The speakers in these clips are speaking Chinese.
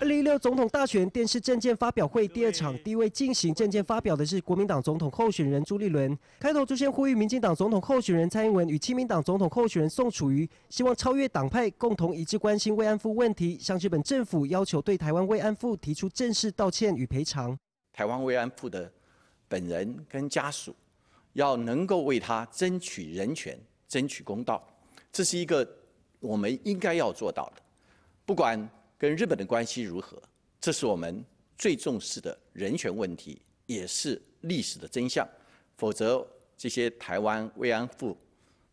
二零一六总统大选电视证件发表会第二场，第一位进行证件发表的是国民党总统候选人朱立伦。开头朱先呼吁，民进党总统候选人蔡英文与亲民党总统候选人宋楚瑜，希望超越党派，共同一致关心慰安妇问题，向日本政府要求对台湾慰安妇提出正式道歉与赔偿。台湾慰安妇的本人跟家属，要能够为他争取人权、争取公道，这是一个我们应该要做到的，不管。跟日本的关系如何？这是我们最重视的人权问题，也是历史的真相。否则，这些台湾慰安妇，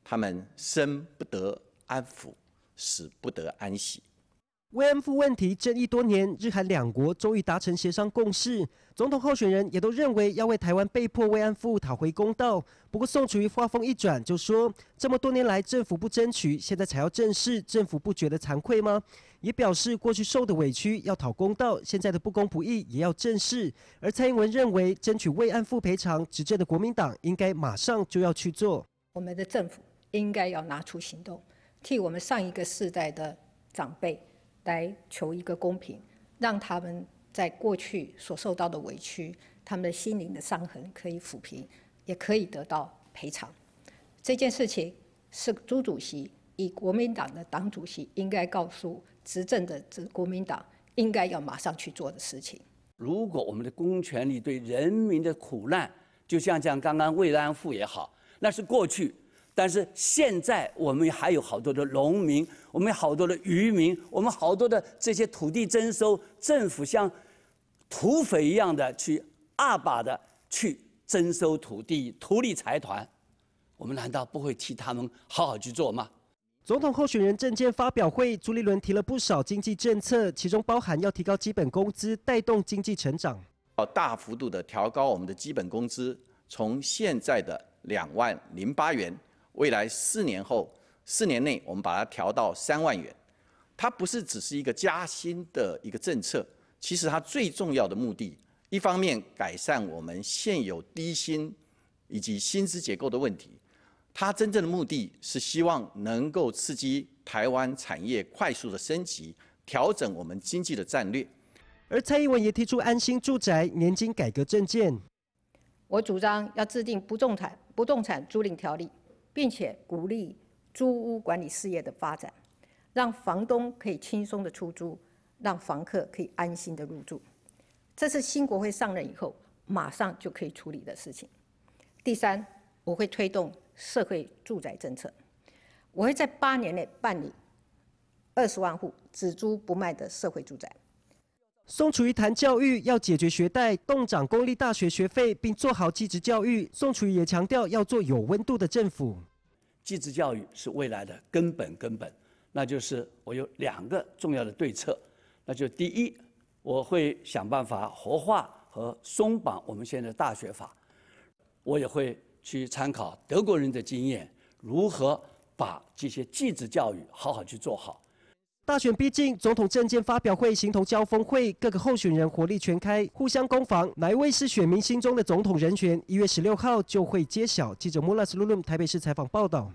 他们生不得安抚，死不得安息。慰安妇问题争议多年，日韩两国终于达成协商共识。总统候选人也都认为要为台湾被迫慰安妇讨回公道。不过宋楚瑜话锋一转就说：这么多年来政府不争取，现在才要正视，政府不觉得惭愧吗？也表示过去受的委屈要讨公道，现在的不公不义也要正视。而蔡英文认为，争取慰安妇赔偿，执政的国民党应该马上就要去做。我们的政府应该要拿出行动，替我们上一个世代的长辈。来求一个公平，让他们在过去所受到的委屈，他们的心灵的伤痕可以抚平，也可以得到赔偿。这件事情是朱主席以国民党的党主席，应该告诉执政的国民党，应该要马上去做的事情。如果我们的公权力对人民的苦难，就像像刚刚慰安妇也好，那是过去。但是现在我们还有好多的农民，我们好多的渔民，我们好多的这些土地征收，政府像土匪一样的去二把的去征收土地，土地财团，我们难道不会替他们好好去做吗？总统候选人证件发表会，朱立伦提了不少经济政策，其中包含要提高基本工资，带动经济成长，要大幅度的调高我们的基本工资，从现在的两万零八元。未来四年后，四年内我们把它调到三万元。它不是只是一个加薪的一个政策，其实它最重要的目的，一方面改善我们现有低薪以及薪资结构的问题。它真正的目的是希望能够刺激台湾产业快速的升级，调整我们经济的战略。而蔡英文也提出安心住宅年金改革政见。我主张要制定不动产不动产租赁条例。并且鼓励租屋管理事业的发展，让房东可以轻松的出租，让房客可以安心的入住。这是新国会上任以后马上就可以处理的事情。第三，我会推动社会住宅政策，我会在八年内办理二十万户只租不卖的社会住宅。宋楚瑜谈教育，要解决学贷、动涨公立大学学费，并做好继职教育。宋楚瑜也强调，要做有温度的政府。继质教育是未来的根本根本，那就是我有两个重要的对策，那就第一，我会想办法活化和松绑我们现在大学法，我也会去参考德国人的经验，如何把这些继质教育好好去做好。大选逼近，总统证件发表会形同交锋会，各个候选人火力全开，互相攻防。哪一位是选民心中的总统人选？一月十六号就会揭晓。记者 Mulas 莫拉斯路路，台北市采访报道。